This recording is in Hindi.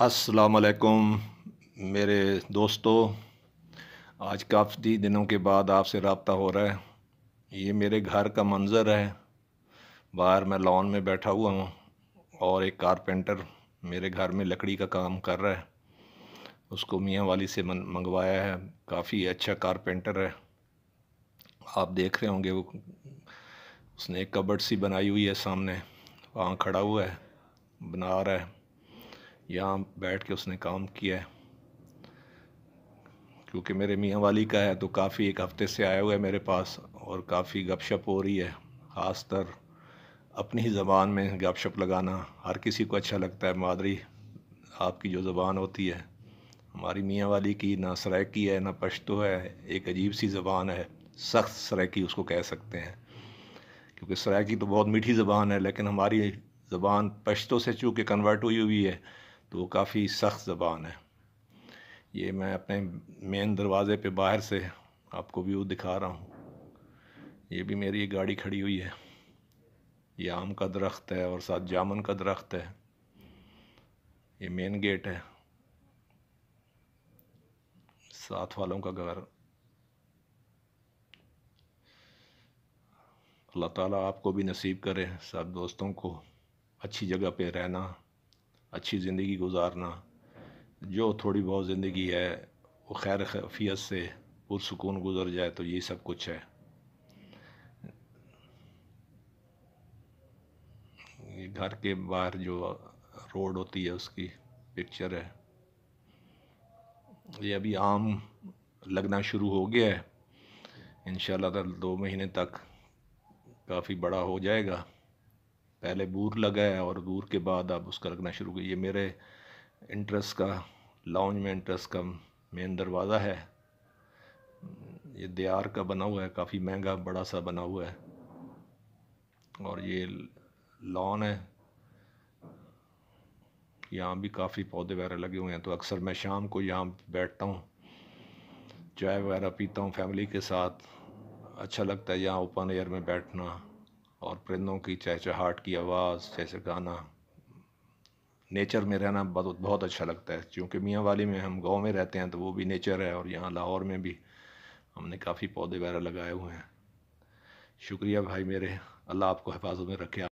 असलकुम मेरे दोस्तों आज काफ़ी दिनों के बाद आपसे रबता हो रहा है ये मेरे घर का मंज़र है बाहर मैं लॉन में बैठा हुआ हूँ और एक कारपेंटर मेरे घर में लकड़ी का काम कर रहा है उसको मियाँ वाली से मंगवाया है काफ़ी अच्छा कारपेंटर है आप देख रहे होंगे वो उसने एक कबड़ सी बनाई हुई है सामने वहाँ खड़ा हुआ है बना रहा है यहाँ बैठ के उसने काम किया है क्योंकि मेरे मियाँ वाली का है तो काफ़ी एक हफ़्ते से आया हुआ है मेरे पास और काफ़ी गपशप हो रही है ख़ास तर अपनी ही ज़बान में गपशप लगाना हर किसी को अच्छा लगता है मादरी आपकी जो ज़बान होती है हमारी मियाँ वाली की ना सरैकी है ना पश्तो है एक अजीब सी ज़बान है सख्त सरैकी उसको कह सकते हैं क्योंकि सरैकी तो बहुत मीठी ज़बान है लेकिन हमारी ज़बान पश्तो से चूँकि कन्वर्ट हुई हुई है तो वो काफ़ी सख्त ज़बान है ये मैं अपने मेन दरवाज़े पे बाहर से आपको व्यू दिखा रहा हूँ ये भी मेरी एक गाड़ी खड़ी हुई है ये आम का दरख्त है और साथ जामुन का दरख्त है ये मेन गेट है साथ वालों का घर अल्लाह ताला आपको भी नसीब करे सब दोस्तों को अच्छी जगह पे रहना अच्छी ज़िंदगी गुजारना जो थोड़ी बहुत ज़िंदगी है वो खैर खफियत से पुरसकून गुजर जाए तो ये सब कुछ है ये घर के बाहर जो रोड होती है उसकी पिक्चर है ये अभी आम लगना शुरू हो गया है इन तो दो महीने तक काफ़ी बड़ा हो जाएगा पहले बूर लगाया और बूर के बाद अब उसका रखना शुरू किया ये मेरे इंटरेस्ट का लॉन्ज में इंटरेस्ट का मेन दरवाज़ा है ये दियार का बना हुआ है काफ़ी महंगा बड़ा सा बना हुआ है और ये लॉन है यहाँ भी काफ़ी पौधे वगैरह लगे हुए हैं तो अक्सर मैं शाम को यहाँ बैठता हूँ चाय वगैरह पीता हूँ फैमिली के साथ अच्छा लगता है यहाँ ओपन एयर में बैठना और परिंदों की चहचहाट की आवाज़ जैसे गाना नेचर में रहना बहुत बहुत अच्छा लगता है क्योंकि मियाँ वाली में हम गांव में रहते हैं तो वो भी नेचर है और यहाँ लाहौर में भी हमने काफ़ी पौधे वगैरह लगाए हुए हैं शुक्रिया भाई मेरे अल्लाह आपको हिफाजत में रखे